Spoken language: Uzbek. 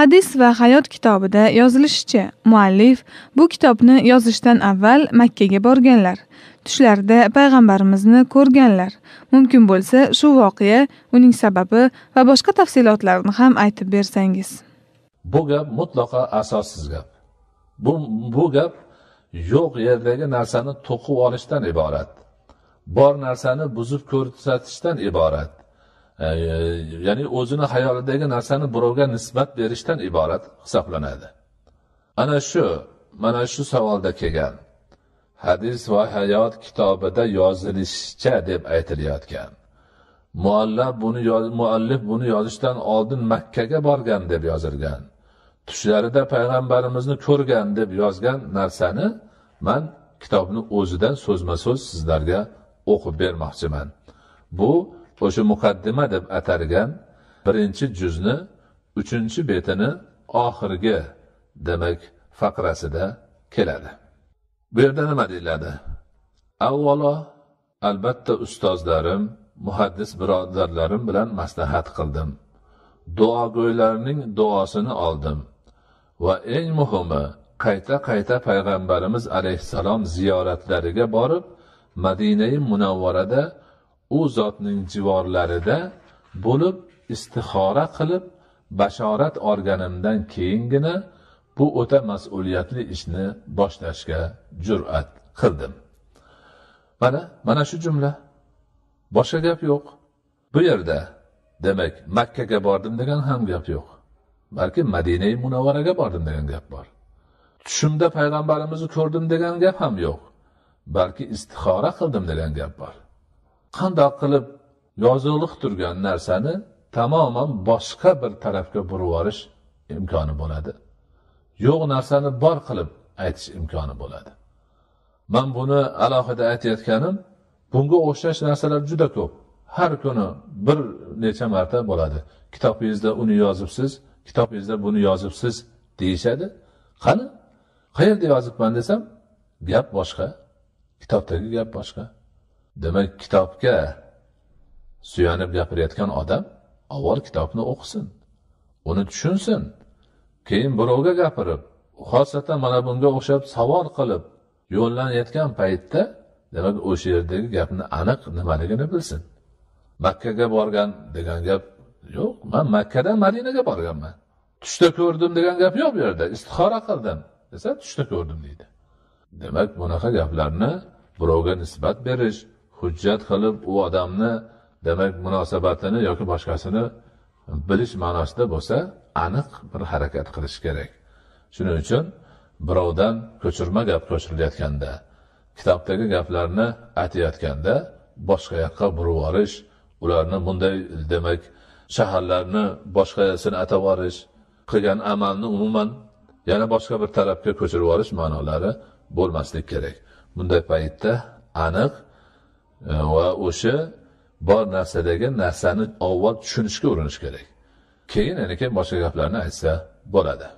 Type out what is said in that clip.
Hadis va hayot kitobida yozilishicha, muallif bu kitobni yozishdan avval Makka ga borganlar, tushlarda payg'ambarimizni ko'rganlar. Mumkin bo'lsa, shu voqea, uning sababi va boshqa tafsilotlarni ham aytib bersangiz. Bu gap mutlaqo asossiz gap. Bu bu gap yo'q yerdagi narsani to'qib olishdan iborat. Bor narsani buzib ko'rsatishdan iborat. ya'ni o'zini xayolidagi narsani birovga nisbat berishdan iborat hisoblanadi ana shu mana shu savolda kelgan hadis va hayot kitobida yozilishicha deb aytilayotgan muallaf buni muallif buni yozishdan oldin makkaga borgan deb yozilgan tushlarida payg'ambarimizni ko'rgan deb yozgan narsani man kitobni o'zidan so'zma so'z sizlarga o'qib bermoqchiman bu o'sha muqaddima deb atalgan birinchi juzni uchinchi betini oxirgi demak faqrasida keladi bu yerda nima deyiladi avvalo albatta ustozlarim muhaddis birodarlarim bilan maslahat qildim duogo'ylarning duosini oldim va eng muhimi qayta qayta payg'ambarimiz alayhissalom ziyoratlariga borib madinai munavvarada u zotning jivorlarida bo'lib istixora qilib bashorat olganimdan keyingina bu o'ta mas'uliyatli ishni boshlashga jur'at qildim mana mana shu jumla boshqa gap yo'q bu yerda demak makkaga bordim degan ham gap yo'q balki madinai munavvaraga bordim degan gap bor tushimda payg'ambarimizni ko'rdim degan gap ham yo'q balki istixora qildim degan gap bor qandoq qilib yozug'liq turgan narsani tamoman boshqa bir tarafga burib yuborish imkoni bo'ladi yo'q narsani bor qilib aytish imkoni bo'ladi man buni alohida aytayotganim bunga o'xshash narsalar juda ko'p har kuni bir necha marta bo'ladi kitobingizda uni yozibsiz kitobingizda buni yozibsiz deyishadi qani qayerda yozibman desam gap boshqa kitobdagi gap boshqa demak kitobga suyanib gapirayotgan odam avval kitobni o'qisin uni tushunsin keyin birovga gapirib xosatan mana bunga o'xshab savol qilib yo'llanayotgan paytda demak o'sha yerdagi gapni aniq nimaligini bilsin makkaga borgan degan gap yo'q man makkadan madinaga borganman tushda ko'rdim degan gap yo'q bu yerda istihora qildim desa tushda ko'rdim deydi demak bunaqa gaplarni birovga nisbat berish hujjat qilib u odamni demak munosabatini yoki boshqasini bilish ma'nosida bo'lsa aniq bir harakat qilish kerak shuning uchun birovdan ko'chirma gap ko'chirilayotganda kitobdagi gaplarni aytayotganda boshqa yoqqa burib yuborish ularni bunday demak shaharlarni boshqasini atab yuborish qilgan amalni umuman yana boshqa bir tarafga ko'chirib yuborish ma'nolari bo'lmasligi kerak bunday paytda aniq va э, o'sha bor narsadagi narsani avval tushunishga urinish kerak keyin keyin boshqa gaplarni aytsa bo'ladi